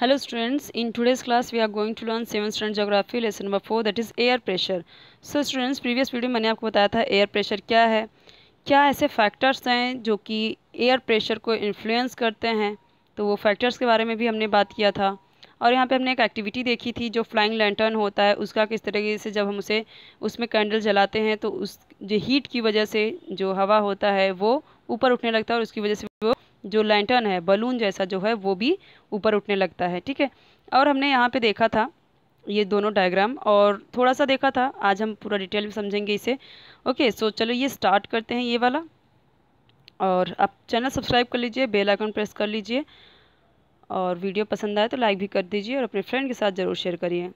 Hello students in today's class we are going to learn seven stand geography lesson number four that is air pressure so students previous video मैंने आपको बताया था air pressure क्या है क्या ऐसे factors हैं जो कि एयर प्रेशर को इन्फ्लुएंस करते हैं तो वो फैक्टर्स के बारे में भी हमने बात किया था और यहाँ पे हमने एक एक्टिविटी देखी थी जो फ्लाइंग लैंटर्न होता है उसका किस तरीके से जब हम उसे उसमें कैंडल जलाते हैं तो उस जो हीट की वजह से जो हवा होता है वो ऊपर उठने लगता है और उसकी वजह से वो जो लैंटर्न है बलून जैसा जो है वो भी ऊपर उठने लगता है ठीक है और हमने यहाँ पे देखा था ये दोनों डायग्राम और थोड़ा सा देखा था आज हम पूरा डिटेल में समझेंगे इसे ओके सो चलो ये स्टार्ट करते हैं ये वाला और आप चैनल सब्सक्राइब कर लीजिए बेल आइकन प्रेस कर लीजिए और वीडियो पसंद आए तो लाइक भी कर दीजिए और अपने फ्रेंड के साथ ज़रूर शेयर करिए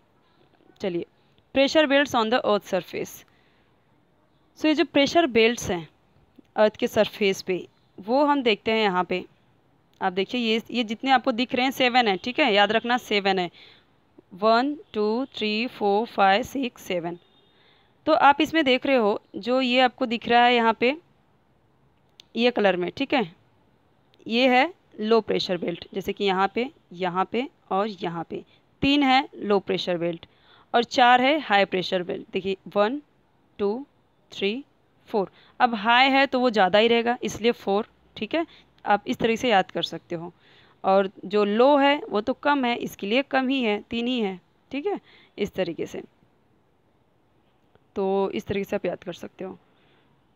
चलिए pressure belts on the earth surface so ये जो प्रेशर बेल्ट्स हैं अर्थ के सरफेस पे वो हम देखते हैं यहाँ पे आप देखिए ये ये जितने आपको दिख रहे हैं सेवन है ठीक है याद रखना सेवन है one two three four five six seven तो आप इसमें देख रहे हो जो ये आपको दिख रहा है यहाँ पे ये कलर में ठीक है ये है लो प्रेशर बेल्ट जैसे कि यहाँ पे यहाँ पे और यहाँ पे तीन है लो प्रेशर बेल्ट और चार है हाई प्रेशर बेल्ट देखिए वन टू थ्री फोर अब हाई है तो वो ज़्यादा ही रहेगा इसलिए फोर ठीक है आप इस तरीके से याद कर सकते हो और जो लो है वो तो कम है इसके लिए कम ही है तीन ही है ठीक है इस तरीके से तो इस तरीके से आप याद कर सकते हो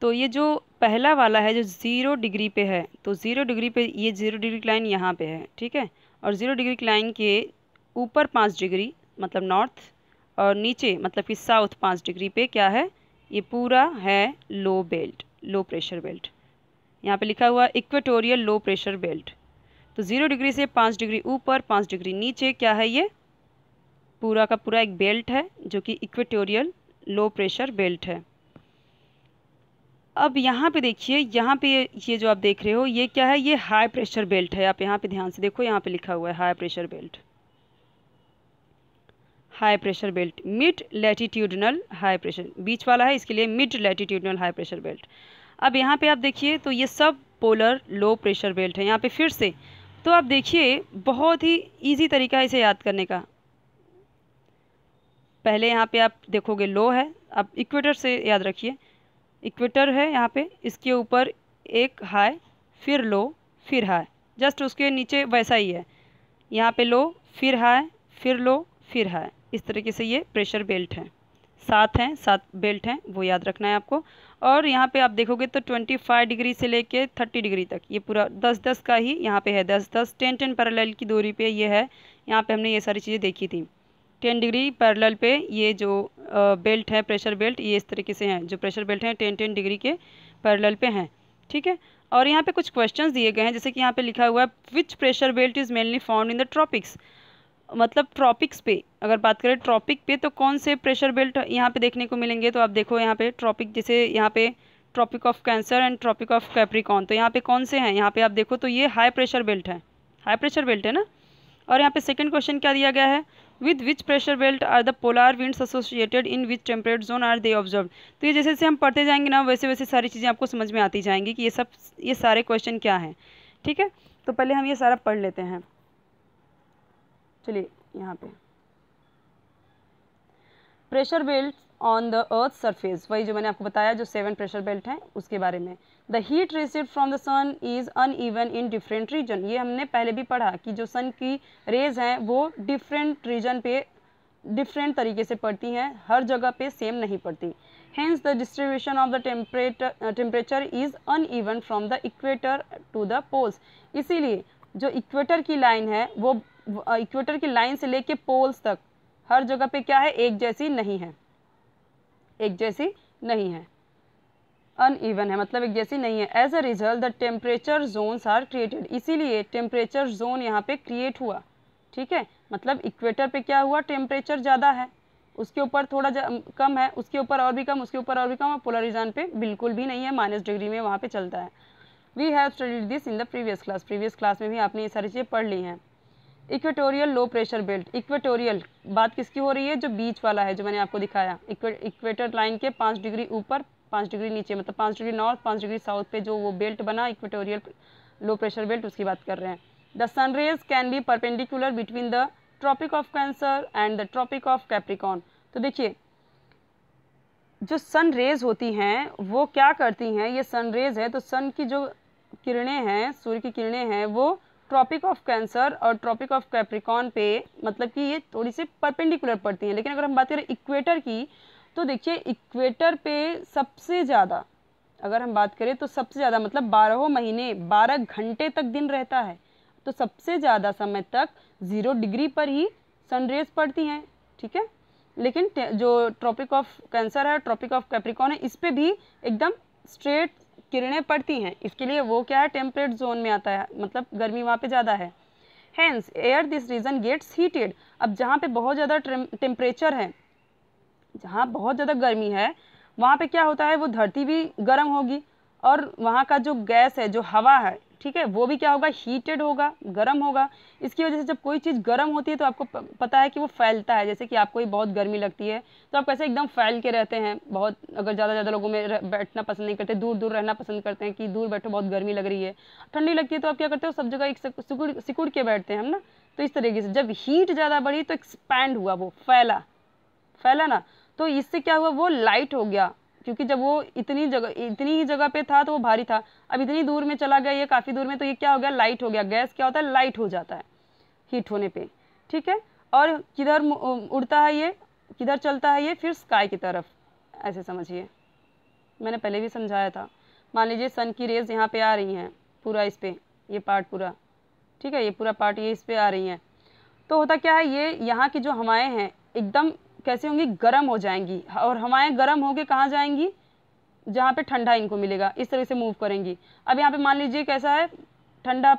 तो ये जो पहला वाला है जो ज़ीरो डिग्री पे है तो ज़ीरो डिग्री पे ये ज़ीरो डिग्री की लाइन यहाँ पे है ठीक है और ज़ीरो डिग्री की लाइन के ऊपर पाँच डिग्री मतलब नॉर्थ और नीचे मतलब कि साउथ पाँच डिग्री पे क्या है ये पूरा है low belt low pressure belt यहाँ पे लिखा हुआ इक्वेटोरियल लो प्रेशर बेल्ट तो ज़ीरो डिग्री से पाँच डिग्री ऊपर पाँच डिग्री नीचे क्या है ये पूरा का पूरा एक बेल्ट है जो कि इक्वेटोरियल लो प्रेशर बेल्ट है अब यहाँ पे देखिए यहाँ पे ये जो आप देख रहे हो ये क्या है ये हाई प्रेशर बेल्ट है आप यहाँ पे ध्यान से देखो यहाँ पे लिखा हुआ है high pressure belt high pressure belt mid latitudinal high pressure बीच वाला है इसके लिए mid latitudinal high pressure belt अब यहाँ पे आप देखिए तो ये सब पोलर लो प्रेशर बेल्ट है यहाँ पे फिर से तो आप देखिए बहुत ही इजी तरीका है इसे याद करने का पहले यहाँ पे आप देखोगे लो है आप इक्वेटर से याद रखिए इक्वेटर है यहाँ पे इसके ऊपर एक हाई फिर लो फिर हाई जस्ट उसके नीचे वैसा ही है यहाँ पे लो फिर हाई फिर लो फिर हाई इस तरीके से ये प्रेशर बेल्ट हैं सात हैं सात बेल्ट हैं वो याद रखना है आपको और यहाँ पे आप देखोगे तो ट्वेंटी फाइव डिग्री से लेके थर्टी डिग्री तक ये पूरा दस दस का ही यहाँ पे है दस दस टेन टेन पैरेलल की दूरी पे ये है यहाँ पे हमने ये सारी चीज़ें देखी थी टेन डिग्री पैरेलल पे ये जो बेल्ट है प्रेशर बेल्ट ये इस तरीके से हैं जो प्रेशर बेल्ट हैं टेन टेन डिग्री के पैरल पर हैं ठीक है और यहाँ पर कुछ क्वेश्चन दिए गए हैं जैसे कि यहाँ पर लिखा हुआ है which pressure belt is mainly found in the tropics मतलब ट्रॉपिक्स पे अगर बात करें ट्रॉपिक पे तो कौन से प्रेशर बेल्ट यहाँ पे देखने को मिलेंगे तो आप देखो यहाँ पे ट्रॉपिक जैसे यहाँ पे Tropic of Cancer and Tropic of Capricorn तो यहाँ पे कौन से हैं यहाँ पे आप देखो तो ये हाई प्रेशर बेल्ट है हाई प्रेशर बेल्ट है ना और यहाँ पे सेकेंड क्वेश्चन क्या दिया गया है with which pressure belt are the polar winds associated in which temperate zone are they observe तो ये जैसे जैसे हम पढ़ते जाएंगे ना वैसे वैसे सारी चीज़ें आपको समझ में आती जाएंगी कि ये सब ये सारे क्वेश्चन क्या हैं ठीक है तो पहले हम ये सारा पढ़ लेते हैं चलिए यहाँ पे pressure belt on the earth surface वही जो मैंने आपको बताया जो सेवन प्रेशर बेल्ट हैं उसके बारे में the heat receive from the sun is uneven in different region ये हमने पहले भी पढ़ा कि जो सन की रेज हैं वो डिफरेंट रीजन पे डिफरेंट तरीके से पड़ती हैं हर जगह पे सेम नहीं पड़ती hence the distribution of the temperature temperature is uneven from the equator to the poles इसीलिए जो इक्वेटर की लाइन है वो इक्वेटर की लाइन से लेके पोल्स तक हर जगह पे क्या है एक जैसी नहीं है एक जैसी नहीं है अनइवन है मतलब एक जैसी नहीं है as a result the temperature zones are created इसीलिए टेम्परेचर जोन यहाँ पे क्रिएट हुआ ठीक है मतलब इक्वेटर पे क्या हुआ टेम्परेचर ज़्यादा है उसके ऊपर थोड़ा कम है उसके ऊपर और भी कम उसके ऊपर और भी कम और पोलरिजान पे बिल्कुल भी नहीं है माइनस डिग्री में वहाँ पे चलता है we have studied this in the previous class previous class में भी आपने ये सारी चीज़ें पढ़ ली हैं equatorial low pressure belt equatorial बात किसकी हो रही है जो बीच वाला है जो मैंने आपको दिखाया इक्वेटर लाइन के पाँच डिग्री ऊपर पाँच डिग्री नीचे मतलब पाँच डिग्री नॉर्थ पाँच डिग्री साउथ पे जो वो बेल्ट बना इक्वेटोरियल लो प्रेशर बेल्ट उसकी बात कर रहे हैं the sun rays can be perpendicular between the Tropic of Cancer and the Tropic of Capricorn तो देखिए जो सन रेज होती हैं वो क्या करती हैं ये सन रेज है तो सन की जो किरणें हैं सूर्य की किरणें हैं वो ट्रॉपिक ऑफ कैंसर और ट्रॉपिक ऑफ कैप्रिकॉन पे मतलब कि ये थोड़ी सी परपेंडिकुलर पड़ती हैं लेकिन अगर हम बात करें इक्वेटर की तो देखिए इक्वेटर पे सबसे ज़्यादा अगर हम बात करें तो सबसे ज़्यादा मतलब बारहों महीने बारह घंटे तक दिन रहता है तो सबसे ज़्यादा समय तक ज़ीरो डिग्री पर ही सनरेज पड़ती हैं ठीक है लेकिन जो ट्रॉपिक ऑफ कैंसर है ट्रॉपिक ऑफ कैप्रिकॉन है इस पर भी एकदम स्ट्रेट किरणें पड़ती हैं इसके लिए वो क्या है टेम्परेट जोन में आता है मतलब गर्मी वहाँ पे ज़्यादा है hence air this region gets heated अब जहाँ पे बहुत ज़्यादा टेम्परेचर है जहाँ बहुत ज़्यादा गर्मी है वहाँ पे क्या होता है वो धरती भी गर्म होगी और वहाँ का जो गैस है जो हवा है ठीक है वो भी क्या होगा हीटेड होगा गर्म होगा इसकी वजह से जब कोई चीज़ गर्म होती है तो आपको पता है कि वो फैलता है जैसे कि आपको ही बहुत गर्मी लगती है तो आप कैसे एकदम फैल के रहते हैं बहुत अगर ज़्यादा ज़्यादा लोगों में बैठना पसंद नहीं करते दूर दूर रहना पसंद करते हैं कि दूर बैठो बहुत गर्मी लग रही है ठंडी लगती है तो आप क्या करते हो सब जगह एक सिकुड़ सिकुड़ के बैठते हैं हम ना तो इस तरीके से जब हीट ज़्यादा बढ़ी तो एक्सपैंड हुआ वो फैला फैला ना तो इससे क्या हुआ वो लाइट हो गया क्योंकि जब वो इतनी जगह इतनी ही जगह पे था तो वो भारी था अब इतनी दूर में चला गया ये काफ़ी दूर में तो ये क्या हो गया लाइट हो गया गैस क्या होता है लाइट हो जाता है हीट होने पर ठीक है और किधर उड़ता है ये किधर चलता है ये फिर स्काई की तरफ ऐसे समझिए मैंने पहले भी समझाया था मान लीजिए सन की रेज यहाँ पे आ रही हैं पूरा इस पर ये पार्ट पूरा ठीक है ये पूरा पार्ट ये इस पर आ रही हैं तो होता क्या है ये यहाँ की जो हवाएं हैं एकदम कैसे होंगी गर्म हो जाएंगी और हवाएं गर्म होके कहाँ जाएंगी जहाँ पे ठंडा इनको मिलेगा इस तरह से मूव करेंगी अब यहाँ पे मान लीजिए कैसा है ठंडा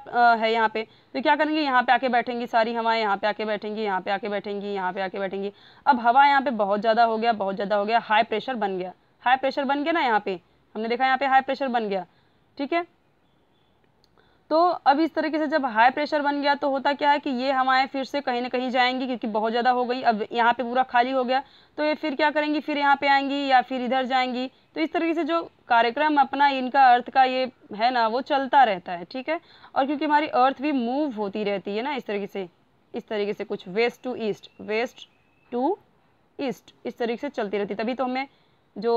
है यहाँ पे तो क्या करेंगे यहाँ पे आके बैठेंगी सारी हवाएं यहाँ पे आके बैठेंगी यहाँ पे आके बैठेंगी यहाँ पे आके बैठेंगी अब हवा यहाँ पे बहुत ज़्यादा हो गया बहुत ज़्यादा हो गया हाई प्रेशर बन गया हाई प्रेशर बन गया ना यहाँ पे हमने देखा यहाँ पे हाई प्रेशर बन गया ठीक है तो अब इस तरीके से जब हाई प्रेशर बन गया तो होता क्या है कि ये हमारे फिर से कहीं ना कहीं जाएंगी क्योंकि बहुत ज़्यादा हो गई अब यहाँ पे पूरा खाली हो गया तो ये फिर क्या करेंगी फिर यहाँ पे आएंगी या फिर इधर जाएंगी तो इस तरीके से जो कार्यक्रम अपना इनका अर्थ का ये है ना वो चलता रहता है ठीक है और क्योंकि हमारी अर्थ भी मूव होती रहती है ना इस तरीके से इस तरीके से कुछ west to east west to east इस तरीके से चलती रहती तभी तो हमें जो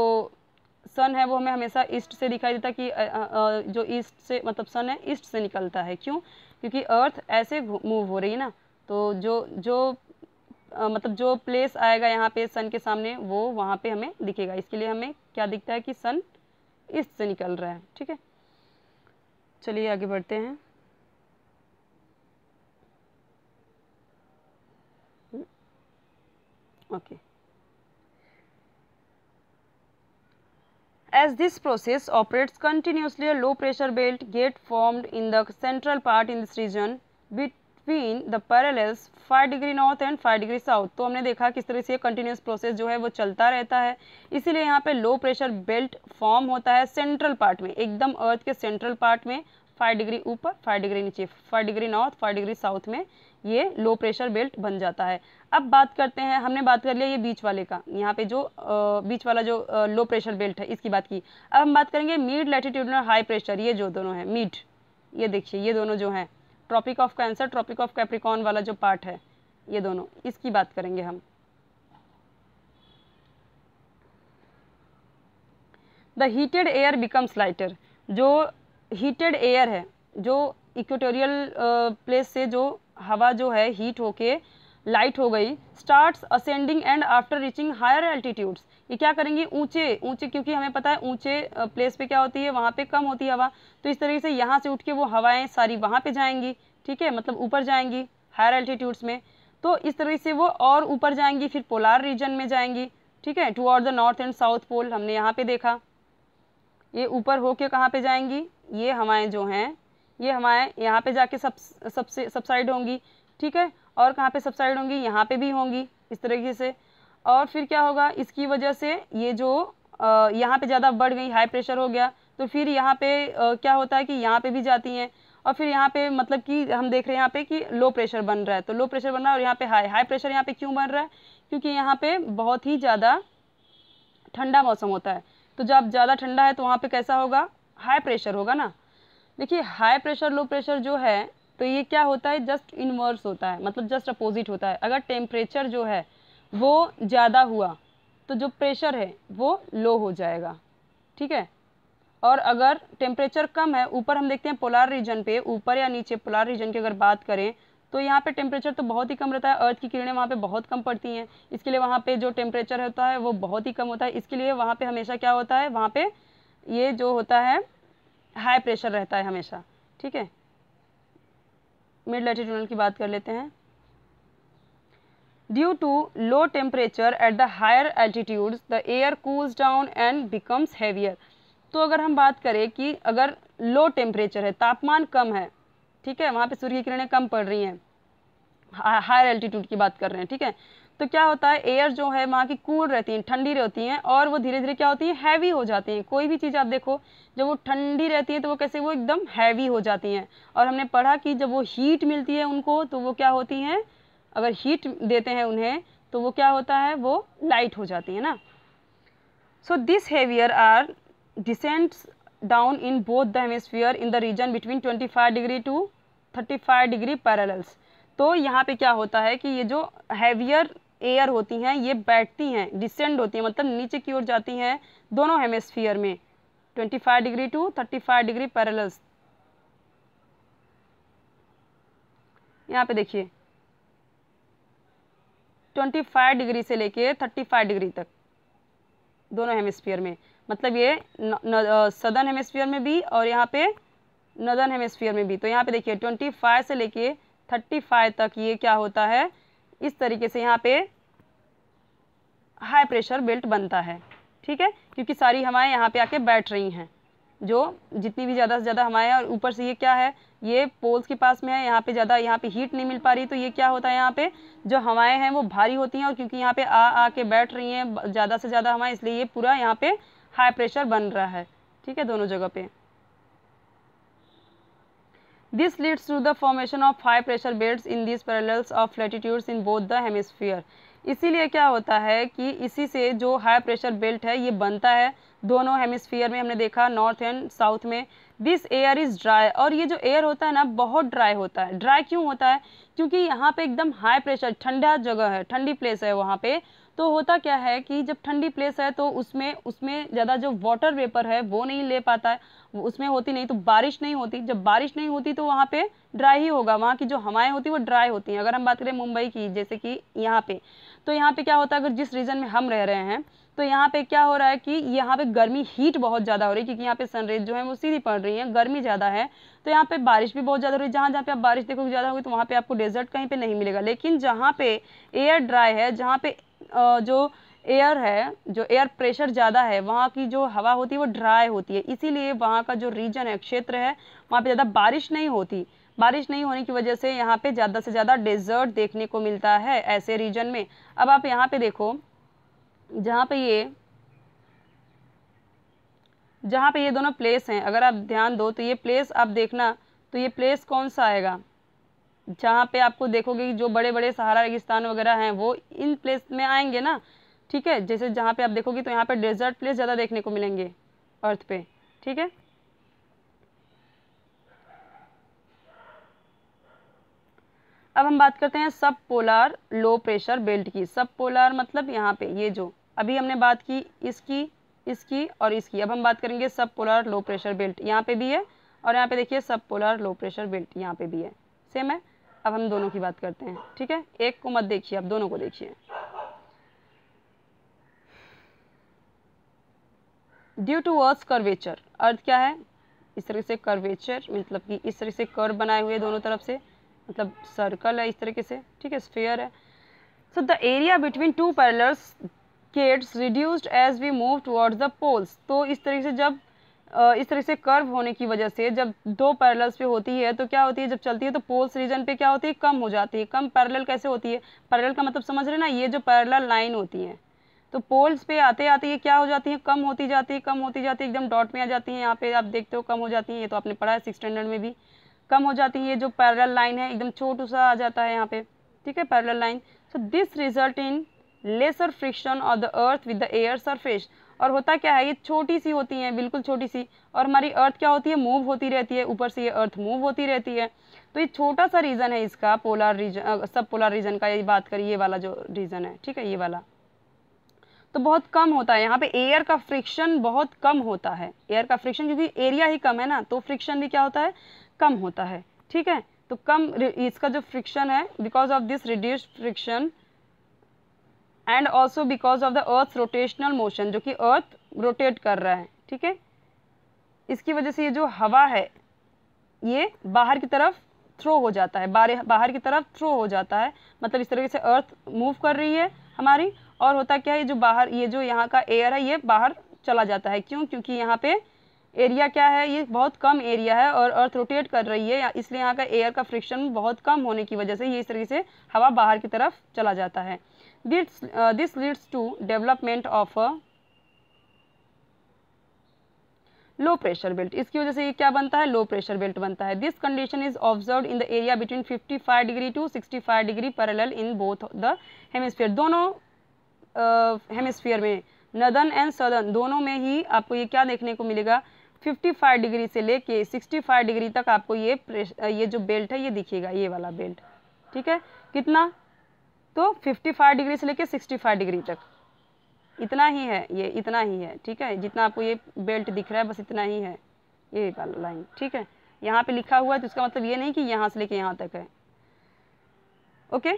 सन है वो हमें हमेशा ईस्ट से दिखाई देता कि जो ईस्ट से मतलब सन है ईस्ट से निकलता है क्यों क्योंकि अर्थ ऐसे मूव हो रही है ना तो जो जो मतलब जो प्लेस आएगा यहाँ पे सन के सामने वो वहाँ पे हमें दिखेगा इसके लिए हमें क्या दिखता है कि सन ईस्ट से निकल रहा है ठीक है चलिए आगे बढ़ते हैं okay okay. As this process operates continuously, a low pressure belt gets formed in the central part in this region between the parallels 5 degree north and 5 degree south. तो हमने देखा किस तरह से कंटिन्यूस प्रोसेस जो है वो चलता रहता है इसीलिए यहाँ पे लो प्रेशर बेल्ट फॉर्म होता है सेंट्रल पार्ट में एकदम अर्थ के सेंट्रल पार्ट में 5 डिग्री ऊपर 5 डिग्री नीचे 5 डिग्री नॉर्थ 5 डिग्री साउथ में ये लो प्रेशर बेल्ट बन जाता है अब बात करते हैं हमने बात कर लिया ये बीच वाले का यहाँ पे जो बीच वाला जो लो प्रेशर बेल्ट है इसकी बात की अब हम बात करेंगे मिड लैटिट्यूडनल हाई प्रेशर ये जो दोनों हैं मिड ये देखिए ये दोनों जो हैं Tropic of Cancer Tropic of Capricorn वाला जो पार्ट है ये दोनों इसकी बात करेंगे हम the heated air becomes lighter जो हीटेड एयर है जो इक्वेटोरियल प्लेस से जो हवा जो है हीट होके लाइट हो गई starts ascending and after reaching higher altitudes ये क्या करेंगी ऊंचे ऊंचे क्योंकि हमें पता है ऊंचे प्लेस पे क्या होती है वहाँ पे कम होती है हवा तो इस तरीके से यहाँ से उठ के वो हवाएं सारी वहाँ पे जाएंगी ठीक है मतलब ऊपर जाएंगी हायर एल्टीट्यूड्स में तो इस तरह से वो और ऊपर जाएंगी फिर पोलार रीजन में जाएंगी ठीक है to the north and south pole हमने यहाँ पे देखा ये ऊपर होके कहाँ पे जाएंगी ये हवाएं जो हैं ये हमारे यहाँ पे जाके सब सबसे सबसाइड होंगी ठीक है और कहाँ पे सबसाइड होंगी यहाँ पे भी होंगी इस तरीके से और फिर क्या होगा इसकी वजह से ये जो यहाँ पे ज़्यादा बढ़ गई हाई प्रेशर हो गया तो फिर यहाँ पे आ, क्या होता है कि यहाँ पे भी जाती हैं और फिर यहाँ पे मतलब कि हम देख रहे हैं यहाँ पे कि लो प्रेशर बन रहा है तो लो प्रेशर बन रहा है और यहाँ पे हाई हाई प्रेशर यहाँ पे क्यों बन रहा है क्योंकि यहाँ पे बहुत ही ज़्यादा ठंडा मौसम होता है तो जब ज़्यादा ठंडा है तो वहाँ पे कैसा होगा हाई प्रेशर होगा ना देखिए हाई प्रेशर लो प्रेशर जो है तो ये क्या होता है जस्ट इन्वर्स होता है मतलब जस्ट अपोजिट होता है अगर टेम्परेचर जो है वो ज़्यादा हुआ तो जो प्रेशर है वो लो हो जाएगा ठीक है और अगर टेम्परेचर कम है ऊपर हम देखते हैं पोलार रीजन पे ऊपर या नीचे पोलार रीजन की अगर बात करें तो यहाँ पे टेम्परेचर तो बहुत ही कम रहता है अर्थ की किरणें वहाँ पे बहुत कम पड़ती हैं इसके लिए वहाँ पे जो टेम्परेचर होता है वो बहुत ही कम होता है इसके लिए वहाँ पे हमेशा क्या होता है वहाँ पे ये जो होता है हाई प्रेशर रहता है हमेशा ठीक है मिड लेटिट्यूडल की बात कर लेते हैं due to low temperature at the higher altitude the air cools down and becomes heavier तो अगर हम बात करें कि अगर लो टेम्परेचर है तापमान कम है ठीक है वहाँ पे सूर्य किरणें कम पड़ रही हैं हायर एल्टीट्यूड की बात कर रहे हैं ठीक है तो क्या होता है एयर जो है वहाँ की कूल रहती हैं ठंडी रहती हैं और वो धीरे धीरे क्या होती हैं हैवी हो जाती हैं कोई भी चीज़ आप देखो जब वो ठंडी रहती है तो वो कैसे वो एकदम हैवी हो जाती हैं और हमने पढ़ा कि जब वो हीट मिलती है उनको तो वो क्या होती हैं अगर हीट देते हैं उन्हें तो वो क्या होता है वो लाइट हो जाती है ना so this heavier air descends both the both in the region between twenty five 25 to thirty 35 degree parallels तो यहाँ पे क्या होता है कि ये जो हैवियर एयर होती हैं ये बैठती हैं डिसेंड होती हैं मतलब नीचे की ओर जाती हैं दोनों हेमेस्फियर में 25 डिग्री टू 35 डिग्री पैरेलल्स यहाँ पे देखिए 25 डिग्री से लेके 35 डिग्री तक दोनों हेमेस्फियर में मतलब ये सदर्न न, हेमेस्फियर में भी और यहाँ पे नदर्न हेमेस्फियर में भी तो यहाँ पे देखिए 25 से लेके 35 तक ये क्या होता है इस तरीके से यहाँ पे हाई प्रेशर बेल्ट बनता है ठीक है क्योंकि सारी हवाएं यहाँ पे आके बैठ रही हैं जो जितनी भी ज़्यादा से ज़्यादा हवाएं और ऊपर से ये क्या है ये पोल्स के पास में है यहाँ पे ज़्यादा यहाँ पे हीट नहीं मिल पा रही तो ये क्या होता है यहाँ पे जो हवाएं हैं वो भारी होती हैं और क्योंकि यहाँ पे आ आ के बैठ रही हैं ज़्यादा से ज़्यादा हवाएं इसलिए ये पूरा यहाँ पे हाई प्रेशर बन रहा है ठीक है दोनों जगह पे this leads to the formation of high pressure belt in this parallels of latitudes in both the hemisphere इसीलिए क्या होता है कि इसी से जो हाई प्रेशर बेल्ट है ये बनता है दोनों हेमिसफियर में हमने देखा नॉर्थ एंड साउथ में दिस एयर इज़ ड्राई और ये जो एयर होता है ना बहुत ड्राई होता है ड्राई क्यों होता है क्योंकि यहाँ पे एकदम हाई प्रेशर ठंडा जगह है ठंडी प्लेस है वहाँ पे तो होता क्या है कि जब ठंडी प्लेस है तो उसमें उसमें ज़्यादा जो वाटर वेपर है वो नहीं ले पाता है उसमें होती नहीं तो बारिश नहीं होती जब बारिश नहीं होती तो वहाँ पे ड्राई ही होगा वहाँ की जो हवाएं होती वो ड्राई होती हैं अगर हम बात करें मुंबई की जैसे कि यहाँ पे तो यहाँ पे क्या होता है अगर जिस रीजन में हम रह रहे हैं तो यहाँ पे क्या हो रहा है कि यहाँ पे गर्मी हीट बहुत ज़्यादा हो रही है क्योंकि यहाँ पे सनरेज जो है वो सीधी पड़ रही है गर्मी ज़्यादा है तो यहाँ पे बारिश भी बहुत ज़्यादा हो रही है जहाँ जहाँ पे आप बारिश देखोगे ज़्यादा होगी तो वहाँ पे आपको डेजर्ट कहीं पे नहीं मिलेगा लेकिन जहाँ पे एयर ड्राई है जहाँ पे जो एयर है जो एयर प्रेशर ज़्यादा है वहाँ की जो हवा होती है वो ड्राई होती है इसीलिए वहाँ का जो रीजन है क्षेत्र है वहाँ पे ज़्यादा बारिश नहीं होती बारिश नहीं होने की वजह से यहाँ पे ज़्यादा से ज़्यादा डेजर्ट देखने को मिलता है ऐसे रीजन में अब आप यहाँ पे देखो जहाँ पे ये जहाँ पे ये दोनों प्लेस हैं अगर आप ध्यान दो तो ये प्लेस आप देखना तो ये प्लेस कौन सा आएगा जहाँ पे आपको देखोगे कि जो बड़े बड़े सहारा रेगिस्तान वगैरह हैं वो इन प्लेस में आएंगे ना ठीक है जैसे जहाँ पे आप देखोगे तो यहाँ पे डेजर्ट प्लेस ज़्यादा देखने को मिलेंगे अर्थ पे ठीक है अब हम बात करते हैं सब पोलार लो प्रेशर बेल्ट की सब पोलार मतलब यहाँ पे ये जो अभी हमने बात की इसकी इसकी और इसकी अब हम बात करेंगे सब पोलार लो प्रेशर बेल्ट यहाँ पे भी है और यहाँ पे देखिए सब पोलार लो प्रेशर बेल्ट यहाँ पे भी है सेम है अब हम दोनों की बात करते हैं ठीक है एक को मत देखिए अब दोनों को देखिए due to earth curvature earth क्या है इस तरह से कर्वेचर मतलब कि इस तरह से कर्व बनाए हुए दोनों तरफ से मतलब सर्कल है इस तरीके से ठीक है स्फेयर है so the area between two parallels gets reduced as we move towards the poles तो इस तरीके से जब इस तरह से कर्व होने की वजह से जब दो पैरल्स पे होती है तो क्या होती है जब चलती है तो पोल्स रीजन पे क्या होती है कम हो जाती है कम पैरल कैसे होती है पैरल का मतलब समझ रहे ना ये जो पैरल लाइन होती है तो पोल्स पे आते आते ये क्या हो जाती है कम होती जाती है कम होती जाती है एकदम डॉट में आ जाती है यहाँ पे आप देखते हो कम हो जाती है ये तो आपने पढ़ा है सिक्स स्टैंडर्ड में भी कम हो जाती है ये जो पैरल लाइन है एकदम छोटू सा आ जाता है यहाँ पे ठीक है parallel line so this result in lesser friction of the earth with the air surface और होता क्या है ये छोटी सी होती हैं बिल्कुल छोटी सी और हमारी अर्थ क्या होती है मूव होती रहती है ऊपर से ये अर्थ मूव होती रहती है तो ये छोटा सा रीज़न है इसका polar region sub polar region का ये बात करिए ये वाला जो रीज़न है ठीक है ये वाला तो बहुत कम होता है यहाँ पे एयर का फ्रिक्शन बहुत कम होता है एयर का फ्रिक्शन क्योंकि एरिया ही कम है ना तो फ्रिक्शन भी क्या होता है कम होता है ठीक है तो कम इसका जो फ्रिक्शन है because of this reduced friction and also because of the earth rotational motion जो कि अर्थ रोटेट कर रहा है ठीक है इसकी वजह से ये जो हवा है ये बाहर की तरफ थ्रो हो जाता है बाहर की तरफ थ्रो हो जाता है मतलब इस तरीके से अर्थ मूव कर रही है हमारी और होता क्या है ये जो बाहर ये जो यहाँ का एयर है ये बाहर चला जाता है क्यों क्योंकि यहाँ पे एरिया क्या है ये बहुत कम एरिया है और अर्थ रोटेट कर रही है इसलिए यहाँ का एयर का फ्रिक्शन बहुत कम होने की वजह से ये इस तरीके से हवा बाहर की तरफ चला जाता है this this leads to development of low pressure belt इसकी वजह से ये क्या बनता है लो प्रेशर बेल्ट बनता है this condition is observe in the area between 55 degree to 65 degree parallel in both the hemisphere दोनों हेमिस्फीयर uh, में नदन एंड सदन दोनों में ही आपको ये क्या देखने को मिलेगा 55 डिग्री से लेके 65 डिग्री तक आपको ये ये जो बेल्ट है ये दिखेगा ये वाला बेल्ट ठीक है कितना तो 55 डिग्री से लेके 65 डिग्री तक इतना ही है ये इतना ही है ठीक है जितना आपको ये बेल्ट दिख रहा है बस इतना ही है ये वाला लाइन ठीक है यहाँ पे लिखा हुआ है तो इसका मतलब ये नहीं कि यहाँ से लेके यहाँ तक है ओके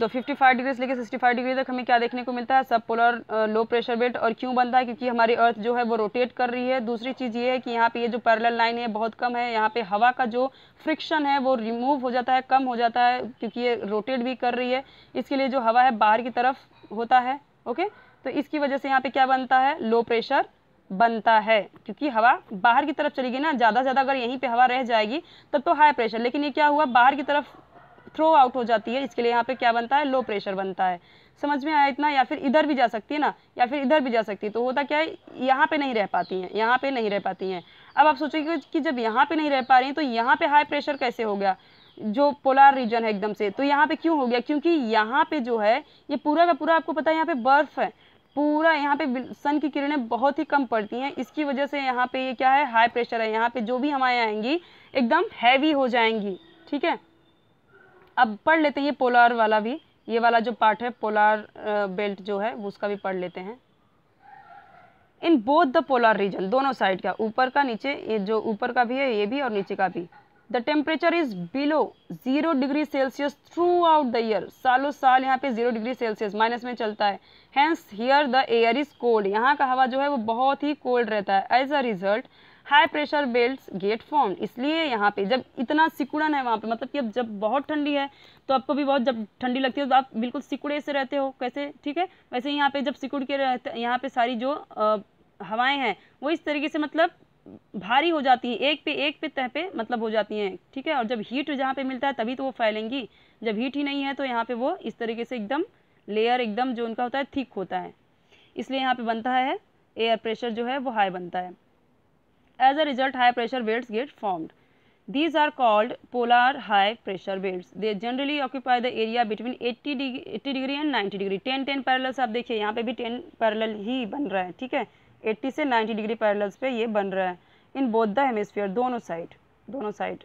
तो 55 डिग्री से लेकर 65 डिग्री तक हमें क्या देखने को मिलता है सब पोलर लो प्रेशर बेल्ट और क्यों बनता है क्योंकि हमारी अर्थ जो है वो रोटेट कर रही है दूसरी चीज़ ये है कि यहाँ पे ये जो पैरेलल लाइन है बहुत कम है यहाँ पे हवा का जो फ्रिक्शन है वो रिमूव हो जाता है कम हो जाता है क्योंकि ये रोटेट भी कर रही है इसके लिए जो हवा है बाहर की तरफ होता है ओके तो इसकी वजह से यहाँ पर क्या बनता है लो प्रेशर बनता है क्योंकि हवा बाहर की तरफ चली गई ना ज़्यादा ज़्यादा अगर यहीं पे हवा रह जाएगी तब तो हाई प्रेशर लेकिन ये क्या हुआ बाहर की तरफ थ्रो आउट हो जाती है इसके लिए यहाँ पे क्या बनता है लो प्रेशर बनता है समझ में आया इतना या फिर इधर भी जा सकती है ना या फिर इधर भी जा सकती है तो होता क्या है यहाँ पे नहीं रह पाती हैं यहाँ पे नहीं रह पाती हैं अब आप सोचेंगे कि जब यहाँ पे नहीं रह पा रही हैं तो यहाँ पे हाई प्रेशर कैसे हो गया जो पोलार रीजन है एकदम से तो यहाँ पे क्यों हो गया क्योंकि यहाँ पे जो है ये पूरा का पूरा आपको पता है यहाँ पे बर्फ़ है पूरा यहाँ पे सन की किरणें बहुत ही कम पड़ती हैं इसकी वजह से यहाँ पे ये क्या है हाई प्रेशर है यहाँ पे जो भी हमारे आएंगी एकदम हैवी हो जाएंगी ठीक है अब पढ़ लेते हैं ये पोलार वाला भी ये वाला जो पार्ट है पोलार बेल्ट जो है उसका भी पढ़ लेते हैं in both the polar region दोनों साइड का ऊपर का नीचे ये जो ऊपर का भी है ये भी और नीचे का भी the temperature is below zero degree Celsius throughout the year सालों साल यहाँ पे जीरो डिग्री सेल्सियस माइनस में चलता है hence here the air is cold यहाँ का हवा जो है वो बहुत ही कोल्ड रहता है as a result high pressure belt get form इसलिए यहाँ पे जब इतना सिकुड़न है वहाँ पे मतलब कि अब जब बहुत ठंडी है तो आपको भी बहुत जब ठंडी लगती है तो आप बिल्कुल सिकुड़े से रहते हो कैसे ठीक है वैसे यहाँ पे जब सिकुड़ के रहते यहाँ पे सारी जो हवाएं हैं वो इस तरीके से मतलब भारी हो जाती हैं एक पे एक पे तह पे मतलब हो जाती हैं ठीक है और जब हीट जहाँ पे मिलता है तभी तो वो फैलेंगी जब हीट ही नहीं है तो यहाँ पे वो इस तरीके से एकदम लेयर एकदम जो उनका होता है थिक होता है इसलिए यहाँ पे बनता है एयर प्रेशर जो है वो हाई बनता है as a result high pressure belt get formed these are called polar high pressure belt they generally occupy the area between eighty degree eighty degree and ninety degree ten ten parallels आप देखिए यहाँ पे भी ten parallel ही बन रहा है ठीक है एट्टी से नाइन्टी डिग्री पैरल्स पे ये बन रहा है इन बोथ द हेमिसफियर दोनों साइड दोनों side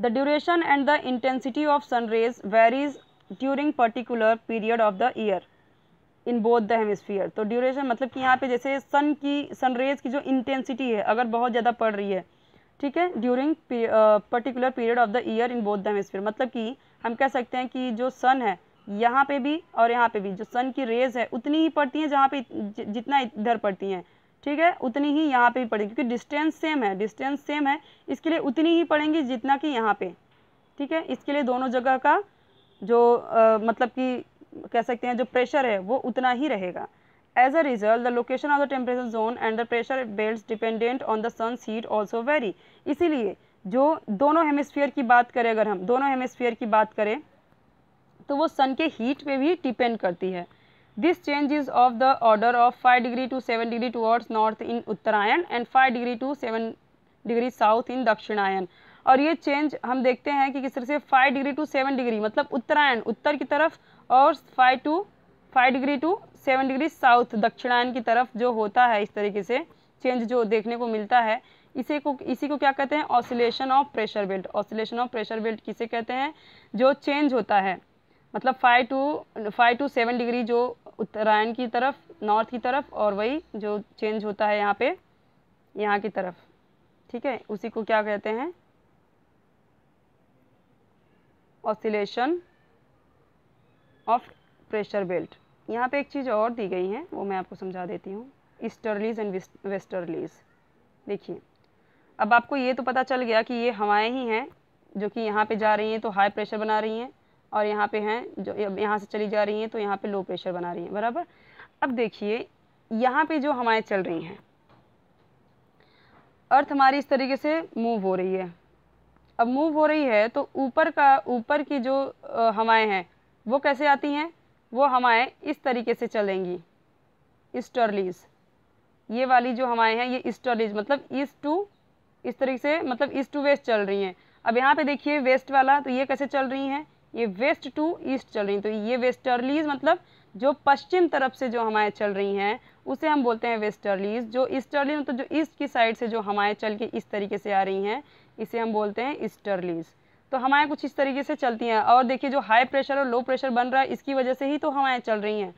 the duration and the intensity of sun rays varies during particular period of the year in both the hemisphere तो ड्यूरेशन मतलब कि यहाँ पे जैसे सन की सन रेज की जो इंटेंसिटी है अगर बहुत ज़्यादा पड़ रही है ठीक है during particular period of the year in both the hemisphere मतलब कि हम कह सकते हैं कि जो सन है यहाँ पे भी और यहाँ पे भी जो सन की रेज है उतनी ही पड़ती हैं जहाँ पे जितना इधर पड़ती हैं ठीक है उतनी ही यहाँ पे भी पड़ेगी क्योंकि डिस्टेंस सेम है डिस्टेंस सेम है इसके लिए उतनी ही पड़ेंगी जितना कि यहाँ पे ठीक है इसके लिए दोनों जगह का जो आ, मतलब कि कह सकते हैं जो प्रेशर है वो उतना ही रहेगा as a result the location of the temperature zone and the pressure belt dependent on the sun heat also vary इसीलिए जो दोनों हेमिसफियर की बात करें अगर हम दोनों हेमिसफियर की बात करें तो वो सन के हीट पे भी डिपेंड करती है this change is of the order of five degree to seven degree towards north in उत्तरायण and five degree to seven degree south in दक्षिणायन और ये चेंज हम देखते हैं कि किस तरह से five degree to seven degree मतलब उत्तरायण उत्तर की तरफ और five to five degree to seven degree south दक्षिणायन की तरफ जो होता है इस तरीके से चेंज जो देखने को मिलता है इसे को इसी को क्या कहते हैं oscillation of pressure belt oscillation of pressure belt किसे कहते हैं जो चेंज होता है मतलब five to five to seven degree जो उत्तरायण की तरफ नॉर्थ की तरफ और वही जो चेंज होता है यहाँ पे यहाँ की तरफ ठीक है उसी को क्या कहते हैं ऑसिलेशन ऑफ प्रेशर बेल्ट यहाँ पे एक चीज़ और दी गई है वो मैं आपको समझा देती हूँ ईस्टर्लीज एंड वेस्टर्लीज देखिए अब आपको ये तो पता चल गया कि ये हवाएं ही हैं जो कि यहाँ पे जा रही हैं तो हाई प्रेशर बना रही हैं और यहाँ पे हैं जो यहाँ से चली जा रही हैं तो यहाँ पे लो प्रेशर बना रही हैं बराबर अब देखिए यहाँ पे जो हवाएं चल रही हैं अर्थ हमारी इस तरीके से मूव हो रही है अब मूव हो रही है तो ऊपर का ऊपर की जो हवाएं हैं वो कैसे आती हैं वो हवाएं इस तरीके से चलेंगी इस्टर्लीज ये वाली जो हवाएं हैं ये इस्टर्लीज मतलब ईस्ट टू इस तरीके से मतलब ईस्ट टू वेस्ट चल रही हैं अब यहाँ पे देखिए वेस्ट वाला तो ये कैसे चल रही हैं ये वेस्ट टू ईस्ट चल रही हैं तो ये वेस्टर्लीज मतलब जो पश्चिम तरफ से जो हवाएं चल रही हैं उसे हम बोलते हैं वेस्टर्लीज जो ईस्टर्लीज मतलब जो ईस्ट की साइड से जो हवाएं चल के इस तरीके से आ रही हैं इसे हम बोलते हैं स्टर्लीज़ तो हवाएं कुछ इस तरीके से चलती हैं और देखिए जो हाई प्रेशर और लो प्रेशर बन रहा है इसकी वजह से ही तो हवाएँ चल रही हैं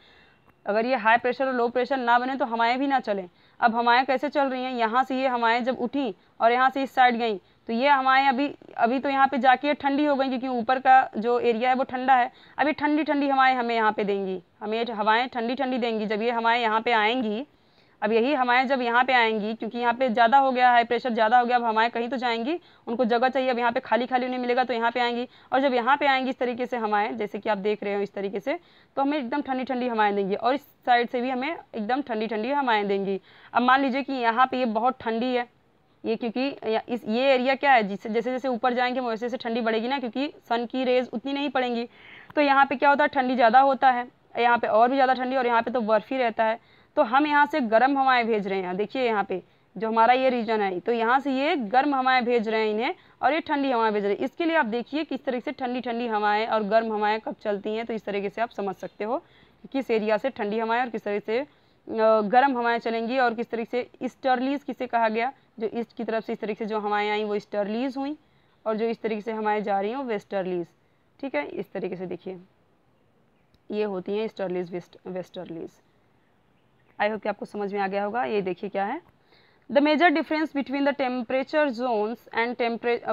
अगर ये हाई प्रेशर और लो प्रेशर ना बने तो हमारे भी ना चलें अब हवाएं कैसे चल रही हैं यहाँ से ये हवाएं जब उठी और यहाँ से इस साइड गई तो ये हमारे अभी अभी तो यहाँ पे जाके ठंडी हो गई क्योंकि ऊपर का जो एरिया है वो ठंडा है अभी ठंडी ठंडी हवाएं हमें यहाँ पे देंगी हमें हवाएं ठंडी ठंडी देंगी जब ये हमारे यहाँ पे आएंगी अब यही हमारे जब यहाँ पे आएंगी क्योंकि यहाँ पे ज़्यादा हो गया है प्रेशर ज़्यादा हो गया अब हमारे कहीं तो जाएंगी उनको जगह चाहिए अब यहाँ पे खाली खाली उन्हें मिलेगा तो यहाँ पे आएंगी और जब यहाँ पे आएंगी इस तरीके से हमारे जैसे कि आप देख रहे हो इस तरीके से तो हमें एकदम ठंडी ठंडी हवाएं देंगी और इस साइड से भी हमें एकदम ठंडी ठंडी हवाएं देंगी अब मान लीजिए कि यहाँ पर ये बहुत ठंडी है ये क्योंकि इस ये एरिया क्या है जिससे जैसे जैसे ऊपर जाएंगे वैसे वैसे ठंडी बढ़ेगी ना क्योंकि सन की रेज उतनी नहीं पड़ेंगी तो यहाँ पे क्या होता है ठंडी ज़्यादा होता है यहाँ पे और भी ज़्यादा ठंडी और यहाँ पे तो बर्फ़ ही रहता है तो हम यहाँ से गर्म हवाएं भेज रहे हैं देखिए यहाँ पे जो हमारा ये रीजन है तो यहाँ से ये गर्म हवाएं भेज रहे हैं इन्हें और ये ठंडी हवाएं भेज रहे हैं इसके लिए आप देखिए किस तरीके से ठंडी ठंडी हवाएं और गर्म हवाएं कब चलती हैं तो इस तरीके से आप समझ सकते हो किस एरिया से ठंडी हवाएं और किस तरीके से गर्म हवाएं चलेंगी और किस तरीके से स्टर्लीज किसे कहा गया जो ईस्ट की तरफ से इस तरीके से जो हवाएँ आई वो स्टर्लीज हुई और जो इस तरीके से हवाएँ जा रही हैं वो वेस्टर्लीज ठीक है इस तरीके से देखिए ये होती हैं स्टर्लीज वेस्टर्लीज़ आई होप कि आपको समझ में आ गया होगा ये देखिए क्या है the major difference between the temperature zone and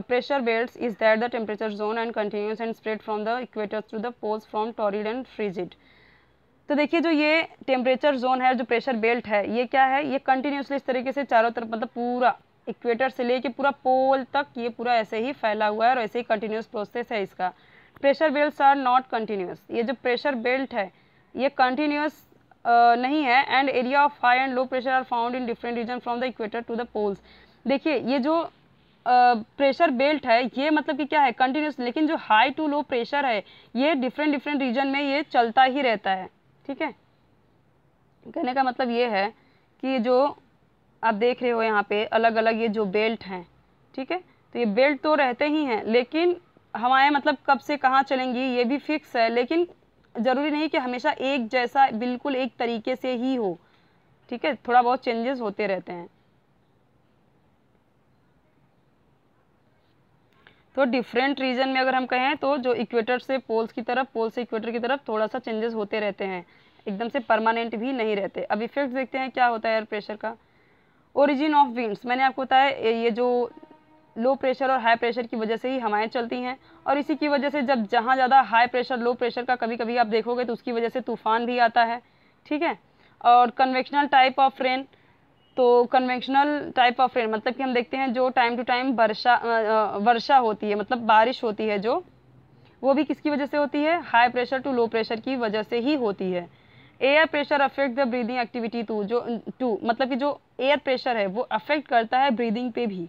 pressure belt is that the temperature zone and continuous and spread from the equator through the poles from torrid and frigid तो देखिए जो ये टेम्परेचर जोन है जो pressure belt है ये क्या है ये कंटिन्यूसली इस तरीके से चारों तरफ मतलब पूरा इक्वेटर से लेके पूरा पोल तक ये पूरा ऐसे ही फैला हुआ है और ऐसे ही कंटिन्यूस प्रोसेस है इसका pressure belt are not continuous ये जो प्रेशर बेल्ट है ये कंटिन्यूस नहीं है and area of high and low pressure are found in different region from the equator to the poles देखिए ये जो प्रेशर uh, बेल्ट है ये मतलब कि क्या है कंटिन्यूस लेकिन जो हाई टू लो प्रेशर है ये डिफरेंट डिफरेंट रीजन में ये चलता ही रहता है ठीक है कहने का मतलब ये है कि जो आप देख रहे हो यहाँ पे अलग अलग ये जो बेल्ट हैं ठीक है तो ये बेल्ट तो रहते ही हैं लेकिन हमारे मतलब कब से कहाँ चलेंगी ये भी फिक्स है लेकिन ज़रूरी नहीं कि हमेशा एक जैसा बिल्कुल एक तरीके से ही हो ठीक है थोड़ा बहुत चेंजेस होते रहते हैं तो डिफरेंट रीजन में अगर हम कहें तो जो इक्वेटर से पोल्स की तरफ पोल से इक्वेटर की तरफ थोड़ा सा चेंजेस होते रहते हैं एकदम से परमानेंट भी नहीं रहते अब इफेक्ट देखते हैं क्या होता है एयर प्रेशर का ओरिजिन ऑफ विंड्स मैंने आपको बताया ये जो लो प्रेशर और हाई प्रेशर की वजह से ही हवाएं चलती हैं और इसी की वजह से जब जहाँ ज़्यादा हाई प्रेशर लो प्रेशर का कभी कभी आप देखोगे तो उसकी वजह से तूफान भी आता है ठीक है और कन्वेक्शनल टाइप ऑफ रेन तो कन्वेक्शनल टाइप ऑफ रेन मतलब कि हम देखते हैं जो टाइम टू टाइम वर्षा वर्षा होती है मतलब बारिश होती है जो वो भी किसकी वजह से होती है high pressure to low pressure की वजह से ही होती है air pressure affect the breathing activity to जो टू मतलब कि जो एयर प्रेशर है वो अफेक्ट करता है ब्रीदिंग पे भी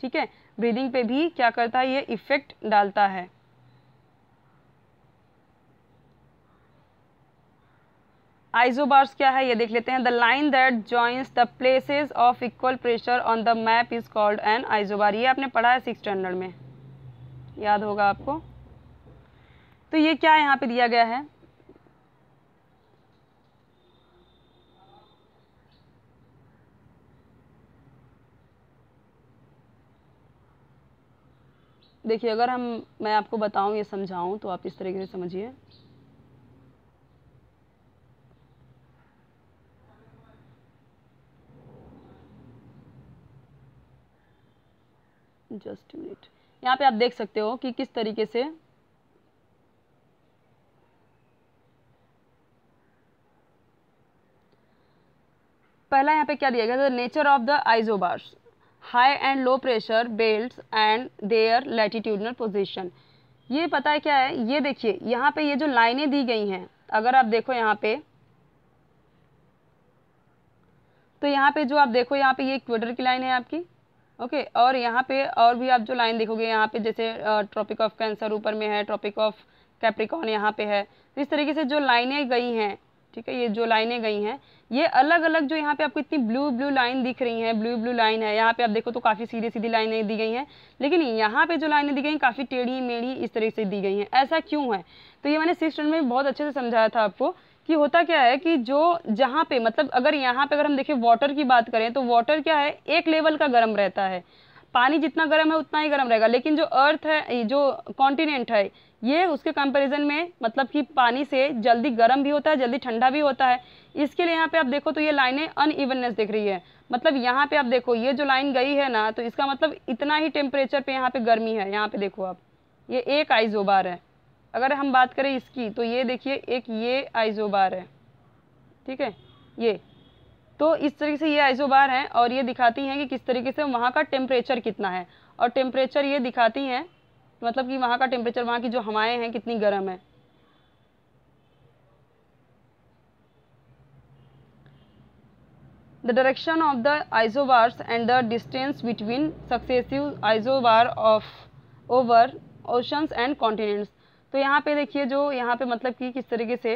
ठीक है ब्रीदिंग पे भी क्या करता है ये इफ़ेक्ट डालता है आइजोबार्स क्या है ये देख लेते हैं the line that joins the places of equal pressure on the map is called an isobar ये आपने पढ़ा है सिक्स स्टैंडर्ड में याद होगा आपको तो ये क्या यहाँ पे दिया गया है देखिए अगर हम मैं आपको बताऊं या समझाऊं तो आप इस तरीके से समझिए जस्ट मिनट यहाँ पे आप देख सकते हो कि किस तरीके से पहला यहाँ पे क्या दिया गया था nature of the isobars high and low pressure belt and their latitudinal position ये पता है क्या है ये देखिए यहाँ पे ये जो लाइनें दी गई हैं अगर आप देखो यहाँ पे तो यहाँ पे जो आप देखो यहाँ पे ये इक्वेटर की लाइन है आपकी ओके okay, और यहाँ पे और भी आप जो लाइन देखोगे यहाँ पे जैसे ट्रॉपिक ऑफ कैंसर ऊपर में है ट्रॉपिक ऑफ कैप्रिकॉन यहाँ पे है इस तरीके से जो लाइनें गई हैं ठीक है ये जो लाइनें गई हैं ये अलग अलग जो यहाँ पे आपको इतनी ब्लू ब्लू लाइन दिख रही हैं ब्लू ब्लू लाइन है यहाँ पे आप देखो तो काफ़ी सीधी सीधी लाइनें दी गई हैं लेकिन यहाँ पे जो लाइनें दी गई काफ़ी टेढ़ी मेढ़ी इस तरह से दी गई हैं ऐसा क्यों है तो ये मैंने सिक्स में बहुत अच्छे से समझाया था आपको कि होता क्या है कि जो जहाँ पे मतलब अगर यहाँ पे अगर हम देखें वाटर की बात करें तो वाटर क्या है एक लेवल का गर्म रहता है पानी जितना गर्म है उतना ही गर्म रहेगा लेकिन जो अर्थ है जो कॉन्टिनेंट है ये उसके कंपैरिजन में मतलब कि पानी से जल्दी गर्म भी होता है जल्दी ठंडा भी होता है इसके लिए यहाँ पे आप देखो तो ये लाइनें अनइवननेस दिख रही है मतलब यहाँ पे आप देखो ये जो लाइन गई है ना तो इसका मतलब इतना ही टेम्परेचर पे यहाँ पे गर्मी है यहाँ पे देखो आप ये एक आइजोबार है अगर हम बात करें इसकी तो ये देखिए एक ये आइजोबार है ठीक है ये तो इस तरीके से ये आइजोबार हैं और ये दिखाती हैं कि किस तरीके से वहाँ का टेम्परेचर कितना है और टेम्परेचर ये दिखाती हैं मतलब कि वहाँ का टेम्परेचर वहाँ की जो हवाएं हैं कितनी गर्म है the direction of the isobars and the distance between successive isobar of over oceans and continents तो यहाँ पे देखिए जो यहाँ पे मतलब कि किस तरीके से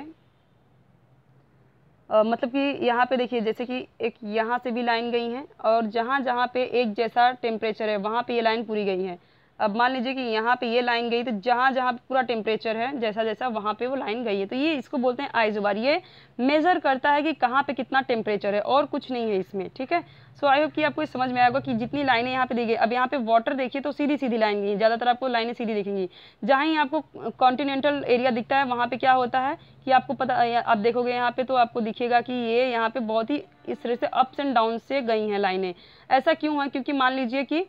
आ, मतलब कि यहाँ पे देखिए जैसे कि एक यहाँ से भी लाइन गई है और जहाँ जहाँ पे एक जैसा टेम्परेचर है वहाँ पे ये लाइन पूरी गई है अब मान लीजिए कि यहाँ पे ये लाइन गई तो जहाँ जहाँ पूरा टेम्परेचर है जैसा जैसा वहाँ पे वो लाइन गई है तो ये इसको बोलते हैं आइजोबार ये मेज़र करता है कि कहाँ पे कितना टेम्परेचर है और कुछ नहीं है इसमें ठीक है सो आई होप कि आपको समझ में आएगा कि जितनी लाइनें यहाँ पे दी गई अब यहाँ पे वाटर देखिए तो सीधी सीधी लाइन गई ज़्यादातर आपको लाइनें सीधी दिखेंगी जहाँ ही आपको कॉन्टिनेंटल एरिया दिखता है वहाँ पे क्या होता है कि आपको पता आप देखोगे यहाँ पे तो आपको दिखेगा कि ये यहाँ पे बहुत ही इस तरह से अप्स एंड डाउन से गई हैं लाइनें ऐसा क्यों है क्योंकि मान लीजिए कि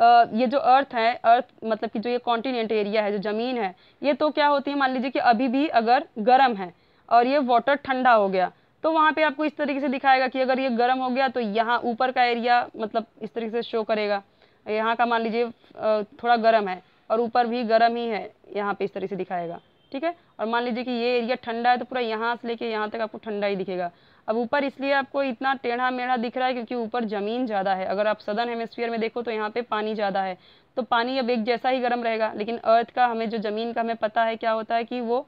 ये जो अर्थ है अर्थ मतलब कि जो ये कॉन्टिनेंट एरिया है जो ज़मीन है ये तो क्या होती है मान लीजिए कि अभी भी अगर गर्म है और ये वाटर ठंडा हो गया तो वहाँ पे आपको इस तरीके से दिखाएगा कि अगर ये गर्म हो गया तो यहाँ ऊपर का एरिया मतलब इस तरीके से शो करेगा यहाँ का मान लीजिए थोड़ा गर्म है और ऊपर भी गर्म ही है यहाँ पे इस तरीके से दिखाएगा ठीक है और मान लीजिए कि ये एरिया ठंडा है तो पूरा यहाँ से लेके यहाँ तक आपको ठंडा ही दिखेगा अब ऊपर इसलिए आपको इतना टेढ़ा मेढ़ा दिख रहा है क्योंकि ऊपर ज़मीन ज़्यादा है अगर आप सदर्न हेमेस्फीयर में देखो तो यहाँ पे पानी ज़्यादा है तो पानी अब एक जैसा ही गर्म रहेगा लेकिन अर्थ का हमें जो ज़मीन का हमें पता है क्या होता है कि वो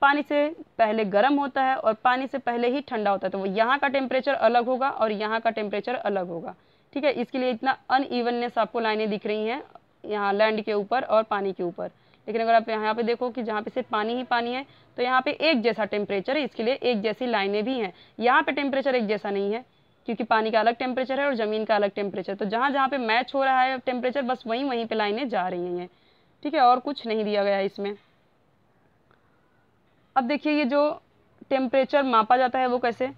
पानी से पहले गर्म होता है और पानी से पहले ही ठंडा होता है तो वो यहाँ का टेम्परेचर अलग होगा और यहाँ का टेम्परेचर अलग होगा ठीक है इसके लिए इतना अन आपको लाइनें दिख रही हैं यहाँ लैंड के ऊपर और पानी के ऊपर लेकिन अगर आप यहाँ पे देखो कि जहाँ पे सिर्फ पानी ही पानी है तो यहाँ पे एक जैसा टेम्परेचर है इसके लिए एक जैसी लाइनें भी हैं यहाँ पे टेम्परेचर एक जैसा नहीं है क्योंकि पानी का अलग टेम्परेचर है और ज़मीन का अलग टेम्परेचर तो जहाँ जहाँ पे मैच हो रहा है टेम्परेचर बस वहीं वहीं पर लाइनें जा रही हैं ठीक है और कुछ नहीं दिया गया है इसमें अब देखिए ये जो टेम्परेचर मापा जाता है वो कैसे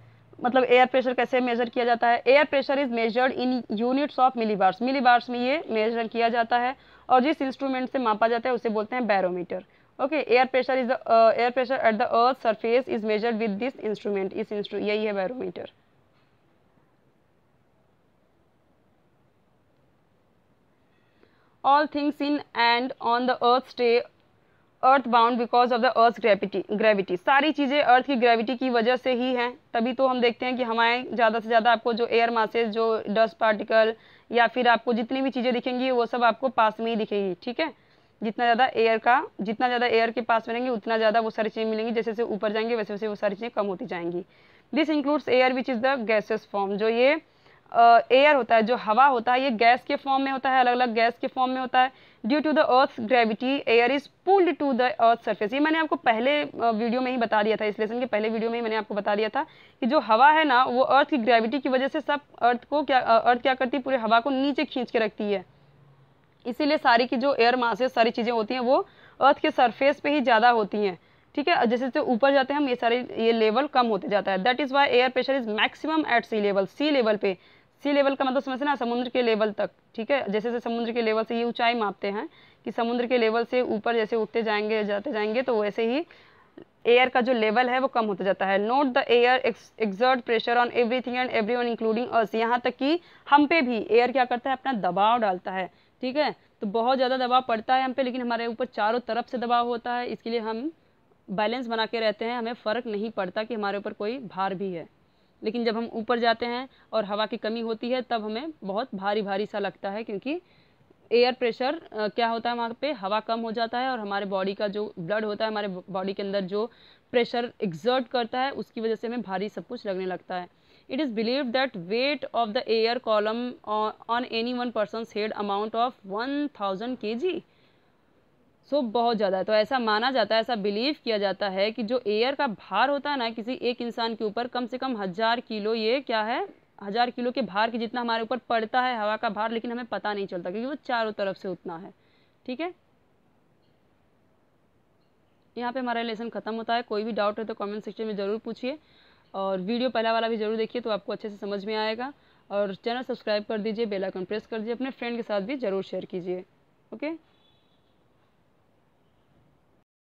मतलब एयर प्रेशर कैसे मेजर किया जाता है air pressure is measured in units of millibars millibars में ये मेजर किया जाता है और जिस इंस्ट्रूमेंट से मापा जाता है उसे बोलते हैं barometer okay air pressure is the air pressure at the earth surface is measured with this instrument इस इंस्ट्रू यही है barometer all things in and on the earth stay earth bound because of the earth gravity gravity सारी चीज़ें अर्थ की gravity की वजह से ही हैं तभी तो हम देखते हैं कि हमारे ज़्यादा से ज़्यादा आपको जो एयर मासेज जो डस्ट पार्टिकल या फिर आपको जितनी भी चीज़ें दिखेंगी वो सब आपको पास में ही दिखेंगी ठीक है जितना ज़्यादा एयर का जितना ज़्यादा एयर के पास में रहेंगे उतना ज़्यादा वो सारी चीज़ें मिलेंगी जैसे जैसे ऊपर जाएंगे वैसे वैसे वो सारी चीज़ें कम होती जाएंगी this includes air which is the gases form जो ये एयर होता है जो हवा होता है ये गैस के फॉर्म में होता है अलग अलग गैस के फॉर्म में होता है due to the earth gravity air is pulled to the earth surface ये मैंने आपको पहले वीडियो में ही बता दिया था इस लेसन के पहले वीडियो में ही मैंने आपको बता दिया था कि जो हवा है ना वो अर्थ की ग्रेविटी की वजह से सब अर्थ को क्या अर्थ क्या करती है पूरे हवा को नीचे खींच के रखती है इसीलिए सारी की जो एयर मासेस सारी चीज़ें होती हैं वो अर्थ के सरफेस पे ही ज़्यादा होती हैं ठीक है जैसे जैसे ऊपर जाते हैं हम ये सारे ये लेवल कम होते जाता है that is why air pressure is maximum at sea level sea level पे सी लेवल का मतलब समझते ना समुद्र के लेवल तक ठीक है जैसे जैसे समुद्र के लेवल से ये ऊंचाई मापते हैं कि समुद्र के लेवल से ऊपर जैसे उठते जाएंगे जाते जाएंगे तो वैसे ही एयर का जो लेवल है वो कम होता जाता है note the air exert pressure on everything and one including us यहाँ तक कि हम पे भी एयर क्या करता है अपना दबाव डालता है ठीक है तो बहुत ज़्यादा दबाव पड़ता है हम पे लेकिन हमारे ऊपर चारों तरफ से दबाव होता है इसके लिए हम बैलेंस बना के रहते हैं हमें फ़र्क नहीं पड़ता कि हमारे ऊपर कोई भार भी है लेकिन जब हम ऊपर जाते हैं और हवा की कमी होती है तब हमें बहुत भारी भारी सा लगता है क्योंकि एयर प्रेशर क्या होता है वहाँ पे हवा कम हो जाता है और हमारे बॉडी का जो ब्लड होता है हमारे बॉडी के अंदर जो प्रेशर एग्जर्ट करता है उसकी वजह से हमें भारी सब कुछ लगने लगता है it is believe that weight of the air column on any one person head amount of one thousand K G सो बहुत ज़्यादा है तो ऐसा माना जाता है ऐसा बिलीव किया जाता है कि जो एयर का भार होता है ना किसी एक इंसान के ऊपर कम से कम हज़ार किलो ये क्या है हज़ार किलो के भार के जितना हमारे ऊपर पड़ता है हवा का भार लेकिन हमें पता नहीं चलता क्योंकि वो चारों तरफ से उतना है ठीक है यहाँ पे हमारा लेसन ख़त्म होता है कोई भी डाउट है तो कमेंट सेक्शन में ज़रूर पूछिए और वीडियो पहला वाला भी ज़रूर देखिए तो आपको अच्छे से समझ में आएगा और चैनल सब्सक्राइब कर दीजिए बेल आइकन प्रेस कर दीजिए अपने फ्रेंड के साथ भी ज़रूर शेयर कीजिए ओके